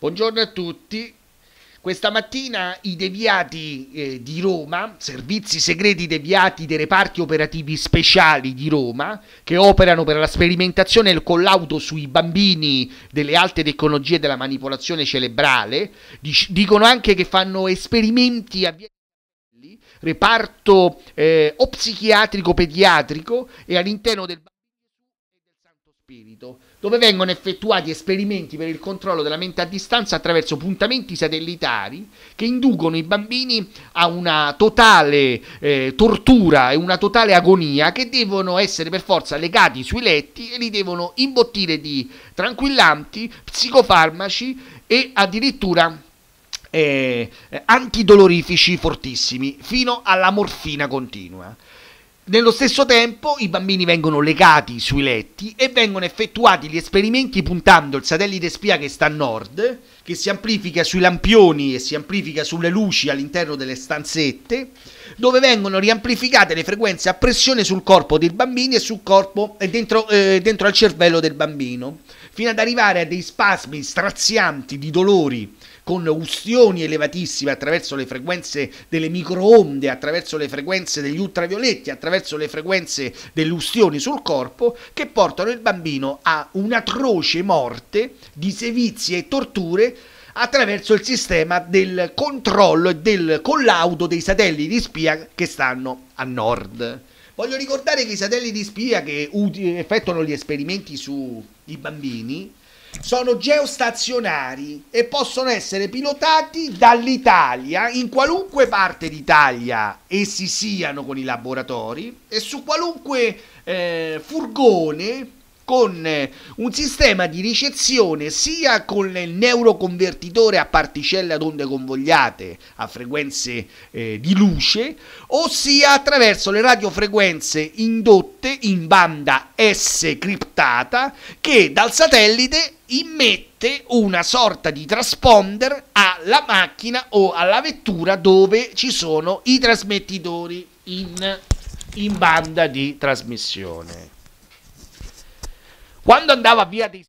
Buongiorno a tutti. Questa mattina i deviati eh, di Roma, servizi segreti deviati dei reparti operativi speciali di Roma, che operano per la sperimentazione e il collaudo sui bambini delle alte tecnologie della manipolazione cerebrale, dic dicono anche che fanno esperimenti a reparto eh, o psichiatrico pediatrico e all'interno del bambino del Santo Spirito dove vengono effettuati esperimenti per il controllo della mente a distanza attraverso puntamenti satellitari che inducono i bambini a una totale eh, tortura e una totale agonia che devono essere per forza legati sui letti e li devono imbottire di tranquillanti, psicofarmaci e addirittura eh, antidolorifici fortissimi fino alla morfina continua. Nello stesso tempo i bambini vengono legati sui letti e vengono effettuati gli esperimenti puntando il satellite spia che sta a nord, che si amplifica sui lampioni e si amplifica sulle luci all'interno delle stanzette, dove vengono riamplificate le frequenze a pressione sul corpo del bambino e sul corpo e dentro, eh, dentro al cervello del bambino, fino ad arrivare a dei spasmi strazianti di dolori con ustioni elevatissime attraverso le frequenze delle microonde, attraverso le frequenze degli ultravioletti, attraverso le frequenze delle ustioni sul corpo, che portano il bambino a un'atroce morte di sevizie e torture attraverso il sistema del controllo e del collaudo dei satelliti spia che stanno a nord. Voglio ricordare che i satelliti spia che effettuano gli esperimenti sui bambini sono geostazionari e possono essere pilotati dall'Italia in qualunque parte d'Italia essi siano con i laboratori e su qualunque eh, furgone con eh, un sistema di ricezione sia con il neuroconvertitore a particelle ad onde convogliate a frequenze eh, di luce, ossia attraverso le radiofrequenze indotte in banda S criptata che dal satellite immette una sorta di trasponder alla macchina o alla vettura dove ci sono i trasmettitori in, in banda di trasmissione. Quando andava via dei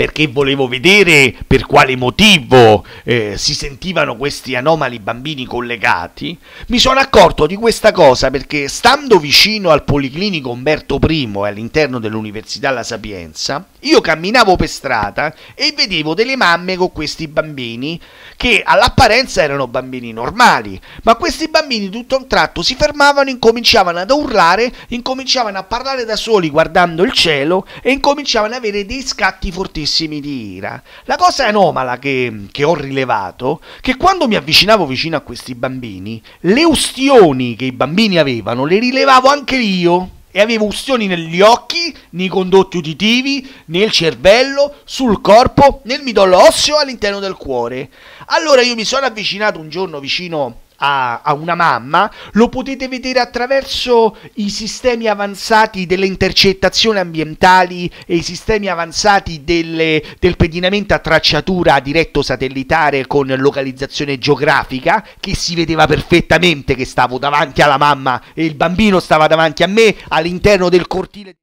perché volevo vedere per quale motivo eh, si sentivano questi anomali bambini collegati, mi sono accorto di questa cosa perché stando vicino al Policlinico Umberto I e all'interno dell'Università La Sapienza, io camminavo per strada e vedevo delle mamme con questi bambini che all'apparenza erano bambini normali, ma questi bambini tutto a un tratto si fermavano, incominciavano ad urlare, incominciavano a parlare da soli guardando il cielo e incominciavano ad avere dei scatti fortissimi bellissimi di Ira, la cosa anomala che, che ho rilevato è che quando mi avvicinavo vicino a questi bambini, le ustioni che i bambini avevano le rilevavo anche io e avevo ustioni negli occhi, nei condotti uditivi, nel cervello, sul corpo, nel midollo osseo all'interno del cuore. Allora io mi sono avvicinato un giorno vicino a, a una mamma lo potete vedere attraverso i sistemi avanzati delle intercettazioni ambientali e i sistemi avanzati delle, del pedinamento a tracciatura diretto satellitare con localizzazione geografica che si vedeva perfettamente che stavo davanti alla mamma e il bambino stava davanti a me all'interno del cortile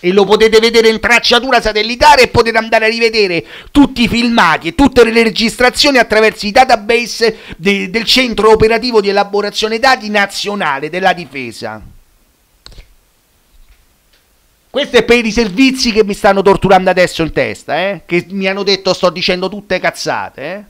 e lo potete vedere in tracciatura satellitare e potete andare a rivedere tutti i filmati e tutte le registrazioni attraverso i database de- del centro operativo di elaborazione dati nazionale della difesa. Questo è per i servizi che mi stanno torturando adesso in testa, eh? che mi hanno detto sto dicendo tutte cazzate. Eh?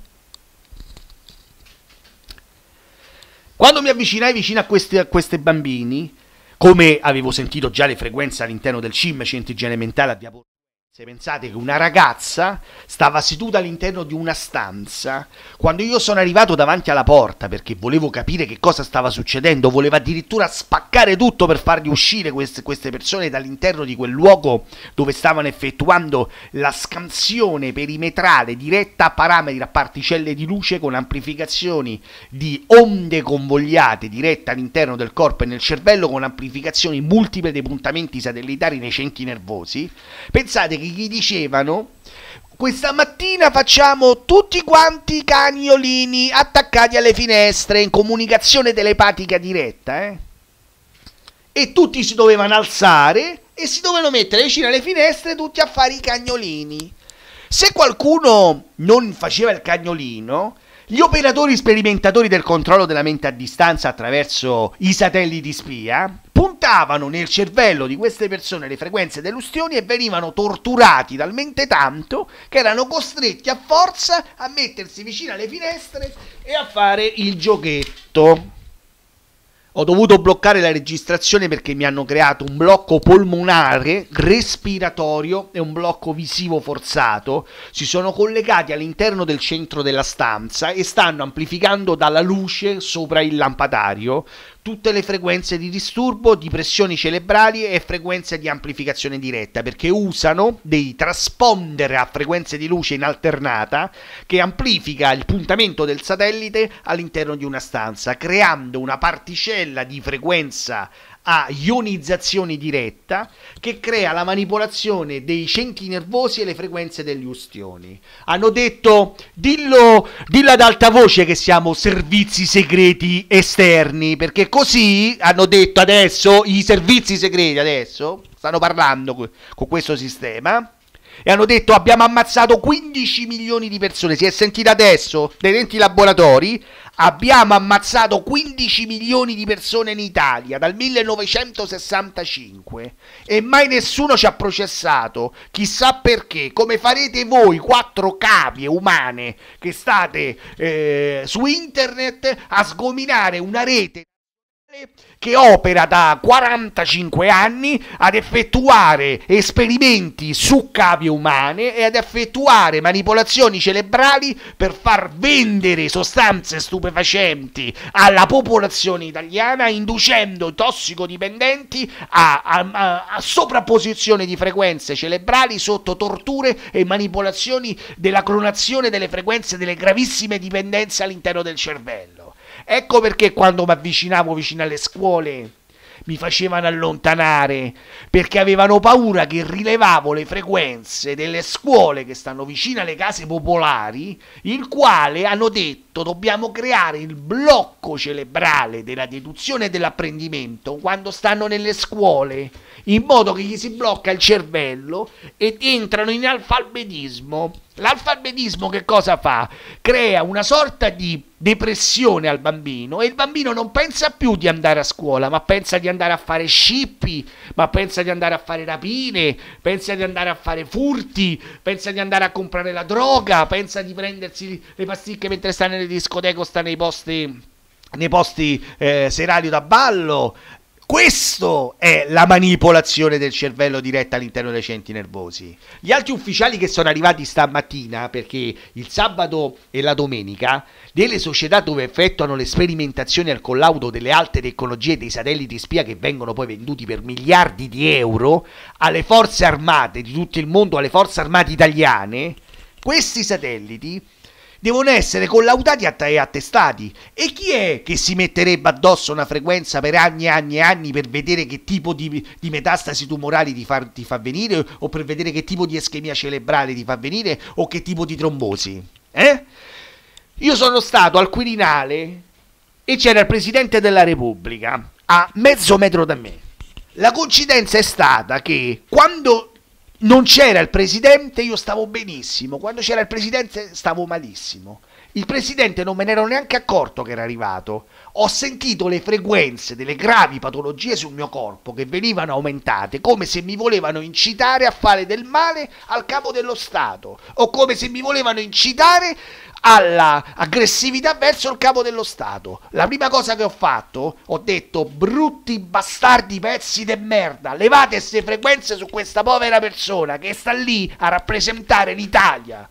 Quando mi avvicinai vicino a questi, a questi bambini, come avevo sentito già le frequenze all'interno del CIM, Centro Igiene Mentale a Diavolo. Se pensate che una ragazza stava seduta all'interno di una stanza, quando io sono arrivato davanti alla porta perché volevo capire che cosa stava succedendo, volevo addirittura spaccare tutto per fargli uscire queste, queste persone dall'interno di quel luogo dove stavano effettuando la scansione perimetrale diretta a parametri a particelle di luce con amplificazioni di onde convogliate dirette all'interno del corpo e nel cervello con amplificazioni multiple dei puntamenti satellitari nei centri nervosi. Pensate colleghi gli dicevano questa mattina facciamo tutti quanti i cagnolini attaccati alle finestre in comunicazione telepatica diretta, eh? E tutti si dovevano alzare e si dovevano mettere vicino alle finestre tutti a fare i cagnolini. Se qualcuno non faceva il cagnolino, gli operatori sperimentatori del controllo della mente a distanza attraverso i satelliti spia puntavano nel cervello di queste persone le frequenze delusioni e venivano torturati talmente tanto che erano costretti a forza a mettersi vicino alle finestre e a fare il giochetto. Ho dovuto bloccare la registrazione perché mi hanno creato un blocco polmonare, respiratorio e un blocco visivo forzato. Si sono collegati all'interno del centro della stanza e stanno amplificando dalla luce sopra il lampadario tutte le frequenze di disturbo, di pressioni cerebrali e frequenze di amplificazione diretta, perché usano dei trasponder a frequenze di luce in alternata che amplifica il puntamento del satellite all'interno di una stanza, creando una particella particella di frequenza a ionizzazione diretta che crea la manipolazione dei centri nervosi e le frequenze degli ustioni. Hanno detto, dillo, dillo ad alta voce che siamo servizi segreti esterni, perché così hanno detto adesso i servizi segreti adesso stanno parlando con questo sistema e hanno detto abbiamo ammazzato 15 milioni di persone, si è sentita adesso dai denti laboratori, abbiamo ammazzato 15 milioni di persone in Italia dal 1965 e mai nessuno ci ha processato, chissà perché, come farete voi quattro cavie umane che state eh, su internet a sgominare una rete che opera da 45 anni ad effettuare esperimenti su cavie umane e ad effettuare manipolazioni cerebrali per far vendere sostanze stupefacenti alla popolazione italiana inducendo tossicodipendenti a, a, a, a sovrapposizione di frequenze cerebrali sotto torture e manipolazioni della clonazione delle frequenze delle gravissime dipendenze all'interno del cervello. Ecco perché quando mi avvicinavo vicino alle scuole mi facevano allontanare perché avevano paura che rilevavo le frequenze delle scuole che stanno vicino alle case popolari, il quale hanno detto dobbiamo creare il blocco cerebrale della deduzione e dell'apprendimento quando stanno nelle scuole, in modo che gli si blocca il cervello ed entrano in alfabetismo. L'alfabetismo che cosa fa? Crea una sorta di depressione al bambino e il bambino non pensa più di andare a scuola, ma pensa di andare a fare scippi, ma pensa di andare a fare rapine, pensa di andare a fare furti, pensa di andare a comprare la droga, pensa di prendersi le pasticche mentre sta nelle discoteche o sta nei posti nei posti eh, serali da ballo questo è la manipolazione del cervello diretta all'interno dei centri nervosi. Gli altri ufficiali che sono arrivati stamattina, perché il sabato e la domenica, delle società dove effettuano le sperimentazioni al collaudo delle alte tecnologie dei satelliti spia che vengono poi venduti per miliardi di euro alle forze armate di tutto il mondo, alle forze armate italiane, questi satelliti devono essere collaudati e attestati. E chi è che si metterebbe addosso una frequenza per anni e anni e anni per vedere che tipo di, di metastasi tumorali ti fa, ti fa venire o per vedere che tipo di ischemia cerebrale ti fa venire o che tipo di trombosi? Eh? Io sono stato al Quirinale e c'era il Presidente della Repubblica a mezzo metro da me. La coincidenza è stata che quando non c'era il presidente, io stavo benissimo, quando c'era il presidente stavo malissimo. Il presidente non me ne ero neanche accorto che era arrivato. Ho sentito le frequenze delle gravi patologie sul mio corpo che venivano aumentate come se mi volevano incitare a fare del male al capo dello Stato o come se mi volevano incitare all'aggressività verso il capo dello Stato. La prima cosa che ho fatto, ho detto brutti bastardi pezzi de merda, levate queste frequenze su questa povera persona che sta lì a rappresentare l'Italia.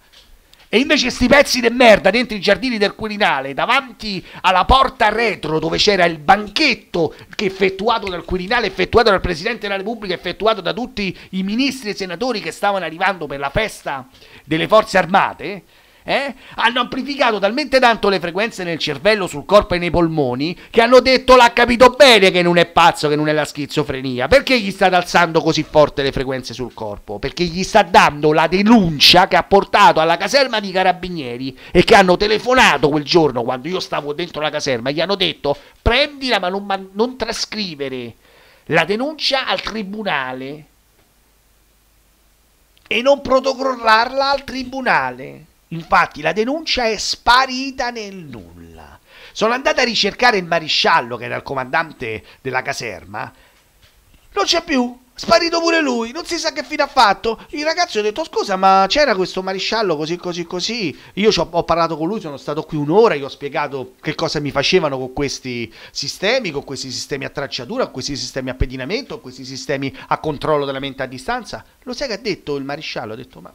E invece sti pezzi di merda dentro i giardini del Quirinale, davanti alla porta retro dove c'era il banchetto che effettuato dal Quirinale, effettuato dal Presidente della Repubblica, effettuato da tutti i ministri e senatori che stavano arrivando per la festa delle forze armate, eh, hanno amplificato talmente tanto le frequenze nel cervello, sul corpo e nei polmoni che hanno detto l'ha capito bene che non è pazzo, che non è la schizofrenia. Perché gli state alzando così forte le frequenze sul corpo? Perché gli sta dando la denuncia che ha portato alla caserma di carabinieri e che hanno telefonato quel giorno quando io stavo dentro la caserma, gli hanno detto prendila ma non, ma non trascrivere la denuncia al tribunale e non protocollarla al tribunale. Infatti la denuncia è sparita nel nulla. Sono andata a ricercare il maresciallo, che era il comandante della caserma. Non c'è più, sparito pure lui, non si sa che fine ha fatto. Il ragazzo ha detto: Scusa, ma c'era questo maresciallo così, così, così. Io ho, parlato con lui, sono stato qui un'ora, gli ho spiegato che cosa mi facevano con questi sistemi, con questi sistemi a tracciatura, con questi sistemi a pedinamento, con questi sistemi a controllo della mente a distanza. Lo sai che ha detto il maresciallo? Ha detto: Ma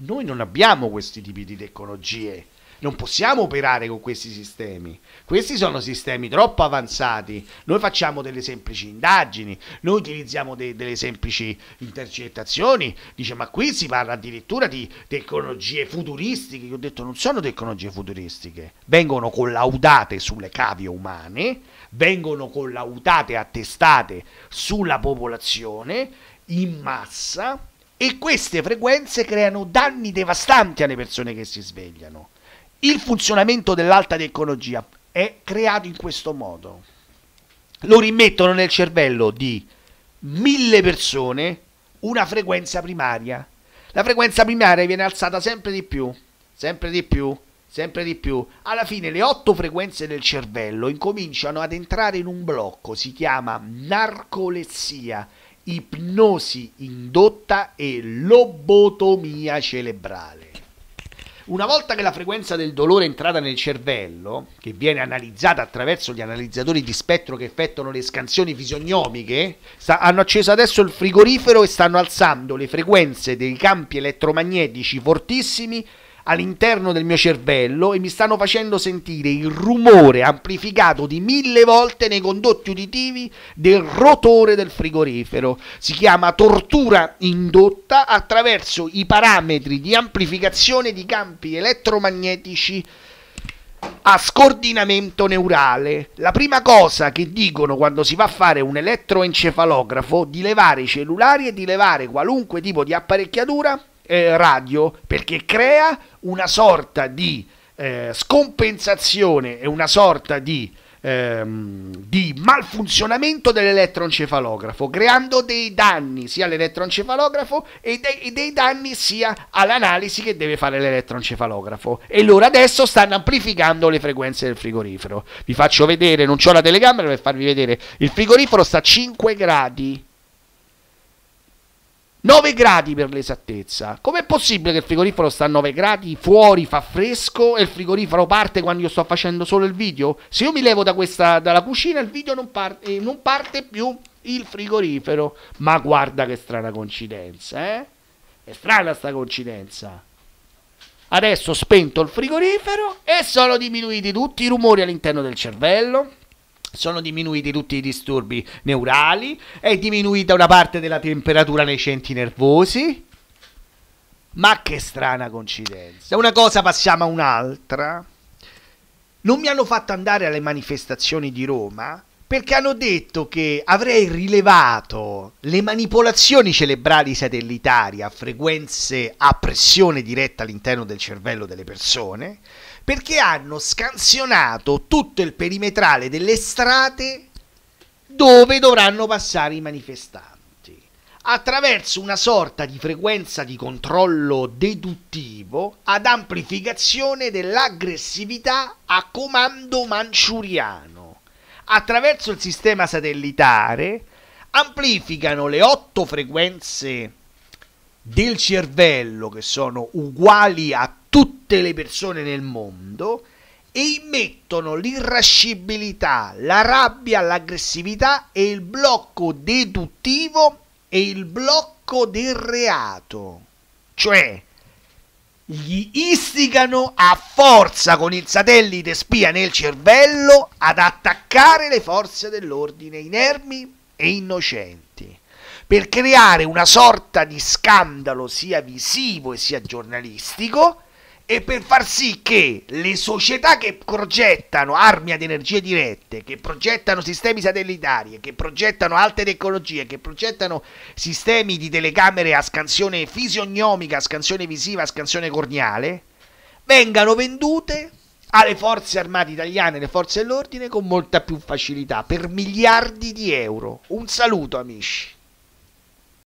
noi non abbiamo questi tipi di tecnologie. Non possiamo operare con questi sistemi. Questi sono sistemi troppo avanzati. Noi facciamo delle semplici indagini, noi utilizziamo de delle semplici intercettazioni. Dice, ma qui si parla addirittura di tecnologie futuristiche. Io ho detto, non sono tecnologie futuristiche. Vengono collaudate sulle cavie umane, vengono collaudate, attestate sulla popolazione in massa e queste frequenze creano danni devastanti alle persone che si svegliano. Il funzionamento dell'alta tecnologia è creato in questo modo. Lo rimettono nel cervello di mille persone una frequenza primaria. La frequenza primaria viene alzata sempre di più, sempre di più, sempre di più. Alla fine le otto frequenze del cervello incominciano ad entrare in un blocco, si chiama narcolessia ipnosi indotta e lobotomia cerebrale. Una volta che la frequenza del dolore è entrata nel cervello, che viene analizzata attraverso gli analizzatori di spettro che effettuano le scansioni fisionomiche, hanno acceso adesso il frigorifero e stanno alzando le frequenze dei campi elettromagnetici fortissimi all'interno del mio cervello e mi stanno facendo sentire il rumore amplificato di mille volte nei condotti uditivi del rotore del frigorifero. Si chiama tortura indotta attraverso i parametri di amplificazione di campi elettromagnetici a scordinamento neurale. La prima cosa che dicono quando si va a fare un elettroencefalografo di levare i cellulari e di levare qualunque tipo di apparecchiatura eh, radio perché crea una sorta di eh, scompensazione e una sorta di, ehm, di malfunzionamento dell'elettroencefalografo, creando dei danni sia all'elettroencefalografo e, de e dei danni sia all'analisi che deve fare l'elettroencefalografo. E loro adesso stanno amplificando le frequenze del frigorifero. Vi faccio vedere, non ho la telecamera per farvi vedere, il frigorifero sta a 5 gradi 9 gradi per l'esattezza. Com'è possibile che il frigorifero sta a 9 gradi, fuori fa fresco e il frigorifero parte quando io sto facendo solo il video? Se io mi levo da questa, dalla cucina il video non parte, eh, non parte più il frigorifero. Ma guarda che strana coincidenza, eh? È strana sta coincidenza. Adesso ho spento il frigorifero e sono diminuiti tutti i rumori all'interno del cervello sono diminuiti tutti i disturbi neurali, è diminuita una parte della temperatura nei centri nervosi. Ma che strana coincidenza. una cosa passiamo a un'altra. Non mi hanno fatto andare alle manifestazioni di Roma perché hanno detto che avrei rilevato le manipolazioni cerebrali satellitari a frequenze a pressione diretta all'interno del cervello delle persone, perché hanno scansionato tutto il perimetrale delle strade dove dovranno passare i manifestanti, attraverso una sorta di frequenza di controllo deduttivo ad amplificazione dell'aggressività a comando manciuriano attraverso il sistema satellitare amplificano le otto frequenze del cervello che sono uguali a tutte le persone nel mondo e immettono l'irrascibilità, la rabbia, l'aggressività e il blocco deduttivo e il blocco del reato. Cioè, gli istigano a forza con il satellite spia nel cervello ad attaccare le forze dell'ordine inermi e innocenti per creare una sorta di scandalo sia visivo e sia giornalistico e per far sì che le società che progettano armi ad energie dirette, che progettano sistemi satellitari, che progettano alte tecnologie, che progettano sistemi di telecamere a scansione fisiognomica, a scansione visiva, a scansione corneale, vengano vendute alle forze armate italiane, alle forze dell'ordine con molta più facilità, per miliardi di euro. Un saluto amici.